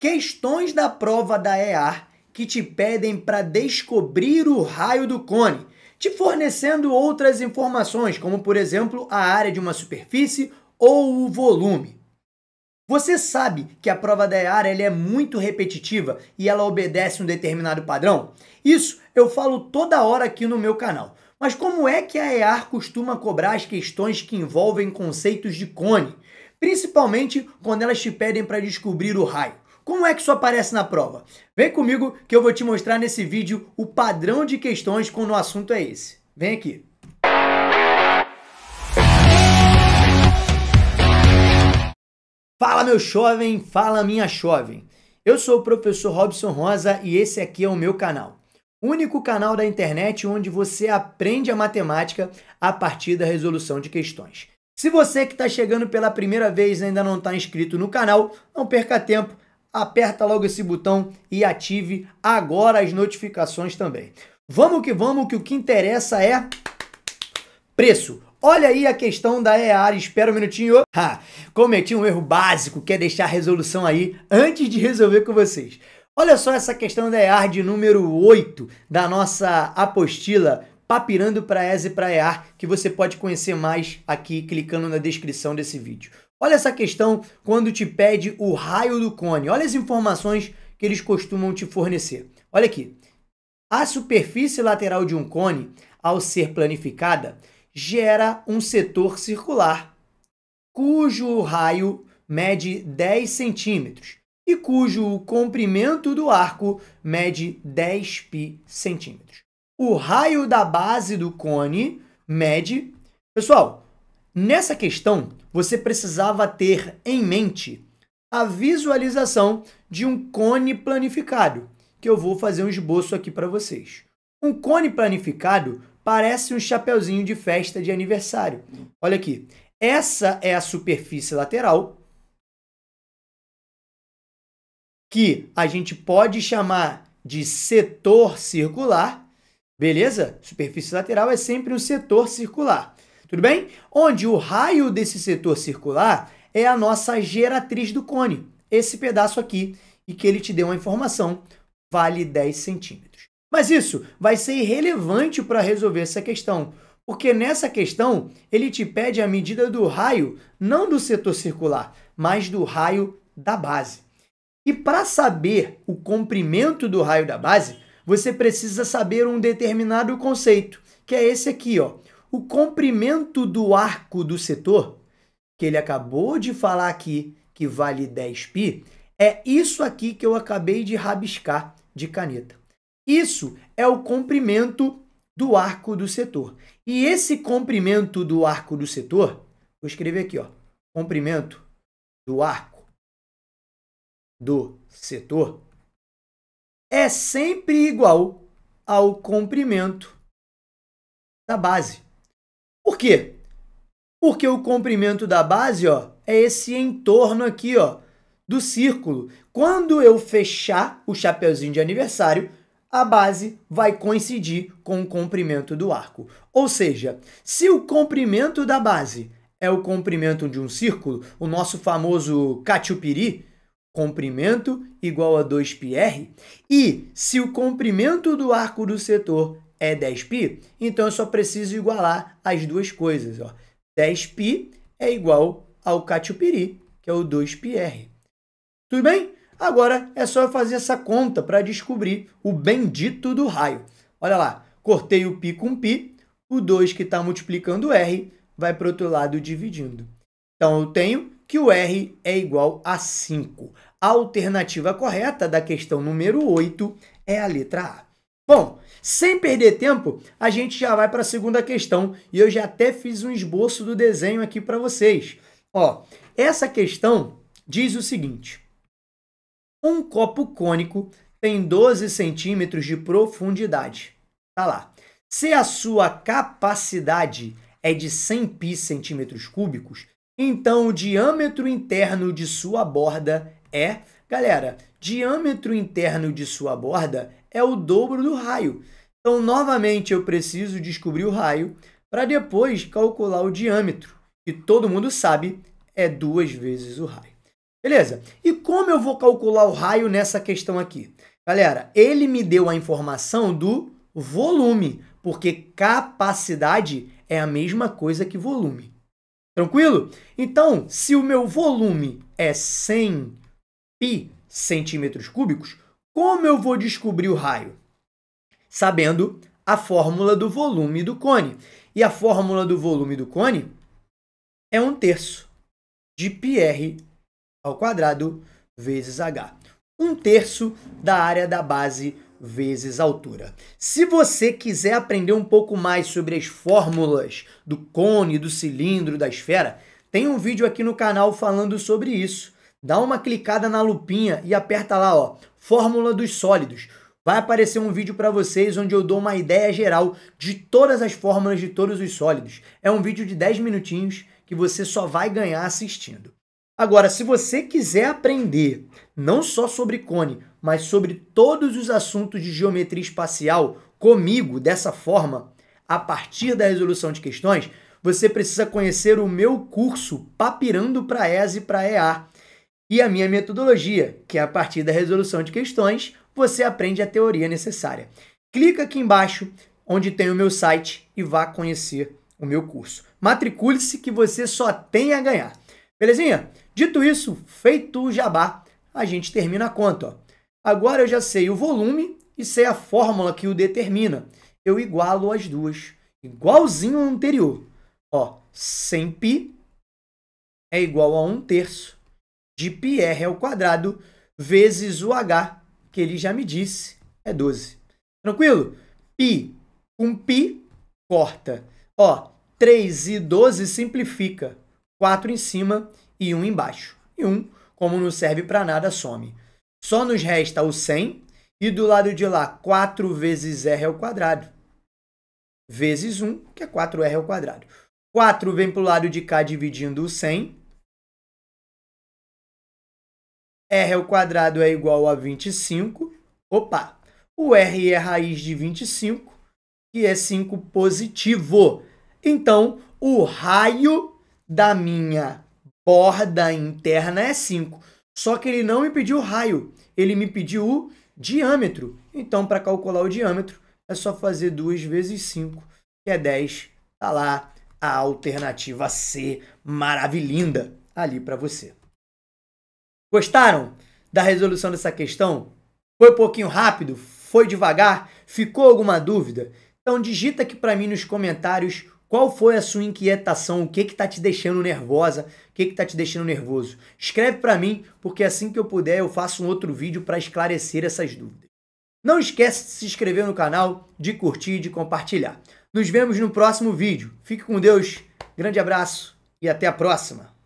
Questões da prova da EAR que te pedem para descobrir o raio do cone, te fornecendo outras informações, como por exemplo a área de uma superfície ou o volume. Você sabe que a prova da EAR é muito repetitiva e ela obedece um determinado padrão? Isso eu falo toda hora aqui no meu canal. Mas como é que a EAR costuma cobrar as questões que envolvem conceitos de cone? Principalmente quando elas te pedem para descobrir o raio. Como é que isso aparece na prova? Vem comigo que eu vou te mostrar nesse vídeo o padrão de questões quando o assunto é esse. Vem aqui. Fala meu jovem, fala minha jovem. Eu sou o professor Robson Rosa e esse aqui é o meu canal. O único canal da internet onde você aprende a matemática a partir da resolução de questões. Se você que está chegando pela primeira vez ainda não está inscrito no canal, não perca tempo aperta logo esse botão e ative agora as notificações também. Vamos que vamos, que o que interessa é preço. Olha aí a questão da EAR, espera um minutinho. Ha, cometi um erro básico, Quer é deixar a resolução aí antes de resolver com vocês. Olha só essa questão da EAR de número 8 da nossa apostila Papirando para ES e para EAR, que você pode conhecer mais aqui clicando na descrição desse vídeo. Olha essa questão quando te pede o raio do cone. Olha as informações que eles costumam te fornecer. Olha aqui. A superfície lateral de um cone, ao ser planificada, gera um setor circular, cujo raio mede 10 centímetros e cujo comprimento do arco mede 10 pi centímetros. O raio da base do cone mede. Pessoal, Nessa questão, você precisava ter em mente a visualização de um cone planificado, que eu vou fazer um esboço aqui para vocês. Um cone planificado parece um chapeuzinho de festa de aniversário. Olha aqui. Essa é a superfície lateral que a gente pode chamar de setor circular, beleza? Superfície lateral é sempre um setor circular tudo bem? Onde o raio desse setor circular é a nossa geratriz do cone, esse pedaço aqui, e que ele te deu uma informação, vale 10 centímetros. Mas isso vai ser irrelevante para resolver essa questão, porque nessa questão ele te pede a medida do raio, não do setor circular, mas do raio da base. E para saber o comprimento do raio da base, você precisa saber um determinado conceito, que é esse aqui, ó, o comprimento do arco do setor, que ele acabou de falar aqui, que vale 10 pi, é isso aqui que eu acabei de rabiscar de caneta. Isso é o comprimento do arco do setor. E esse comprimento do arco do setor, vou escrever aqui, ó, comprimento do arco do setor é sempre igual ao comprimento da base quê? Porque o comprimento da base ó, é esse entorno aqui ó, do círculo. Quando eu fechar o chapeuzinho de aniversário, a base vai coincidir com o comprimento do arco. Ou seja, se o comprimento da base é o comprimento de um círculo, o nosso famoso catiupiri, comprimento igual a 2πr, e se o comprimento do arco do setor é 10π, então eu só preciso igualar as duas coisas. Ó. 10π é igual ao catiopiri, que é o 2πr. Tudo bem? Agora é só eu fazer essa conta para descobrir o bendito do raio. Olha lá, cortei o π com π, o 2 que está multiplicando r vai para o outro lado dividindo. Então eu tenho que o r é igual a 5. A alternativa correta da questão número 8 é a letra A. Bom, sem perder tempo, a gente já vai para a segunda questão e eu já até fiz um esboço do desenho aqui para vocês. Ó, essa questão diz o seguinte: um copo cônico tem 12 centímetros de profundidade. Tá lá. Se a sua capacidade é de 100 pi centímetros cúbicos, então o diâmetro interno de sua borda é, galera, diâmetro interno de sua borda é o dobro do raio. Então, novamente, eu preciso descobrir o raio para depois calcular o diâmetro, que todo mundo sabe é duas vezes o raio. Beleza? E como eu vou calcular o raio nessa questão aqui? Galera, ele me deu a informação do volume, porque capacidade é a mesma coisa que volume. Tranquilo? Então, se o meu volume é 100 pi centímetros cúbicos, como eu vou descobrir o raio? Sabendo a fórmula do volume do cone. E a fórmula do volume do cone é um terço de πr ao quadrado vezes h. Um terço da área da base vezes altura. Se você quiser aprender um pouco mais sobre as fórmulas do cone, do cilindro, da esfera, tem um vídeo aqui no canal falando sobre isso dá uma clicada na lupinha e aperta lá, ó, Fórmula dos Sólidos. Vai aparecer um vídeo para vocês onde eu dou uma ideia geral de todas as fórmulas de todos os sólidos. É um vídeo de 10 minutinhos que você só vai ganhar assistindo. Agora, se você quiser aprender não só sobre cone, mas sobre todos os assuntos de geometria espacial comigo dessa forma, a partir da resolução de questões, você precisa conhecer o meu curso Papirando para ES e para Ear e a minha metodologia, que é a partir da resolução de questões, você aprende a teoria necessária. Clica aqui embaixo, onde tem o meu site, e vá conhecer o meu curso. Matricule-se que você só tem a ganhar. Belezinha? Dito isso, feito o jabá, a gente termina a conta. Ó. Agora eu já sei o volume e sei a fórmula que o determina. Eu igualo as duas, igualzinho ao anterior. Ó, 100π é igual a 1 terço de πr ao quadrado vezes o h, que ele já me disse, é 12. Tranquilo? π com π corta. Ó, 3 e 12 simplifica. 4 em cima e 1 embaixo. E 1, como não serve para nada, some. Só nos resta o 100 e do lado de lá 4 vezes r ao quadrado vezes 1, que é 4r ao quadrado. 4 vem para o lado de cá dividindo o 100 R ao quadrado é igual a 25. Opa! O R é raiz de 25, que é 5 positivo. Então, o raio da minha borda interna é 5. Só que ele não me pediu o raio, ele me pediu o diâmetro. Então, para calcular o diâmetro, é só fazer 2 vezes 5, que é 10. Tá lá a alternativa C maravilhinda ali para você. Gostaram da resolução dessa questão? Foi um pouquinho rápido? Foi devagar? Ficou alguma dúvida? Então digita aqui para mim nos comentários qual foi a sua inquietação, o que que tá te deixando nervosa, o que que tá te deixando nervoso. Escreve para mim, porque assim que eu puder eu faço um outro vídeo para esclarecer essas dúvidas. Não esquece de se inscrever no canal, de curtir e de compartilhar. Nos vemos no próximo vídeo. Fique com Deus, grande abraço e até a próxima.